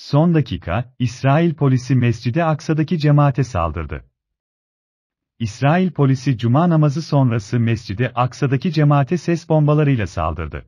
Son dakika, İsrail polisi Mescid-i Aksa'daki cemaate saldırdı. İsrail polisi cuma namazı sonrası Mescid-i Aksa'daki cemaate ses bombalarıyla saldırdı.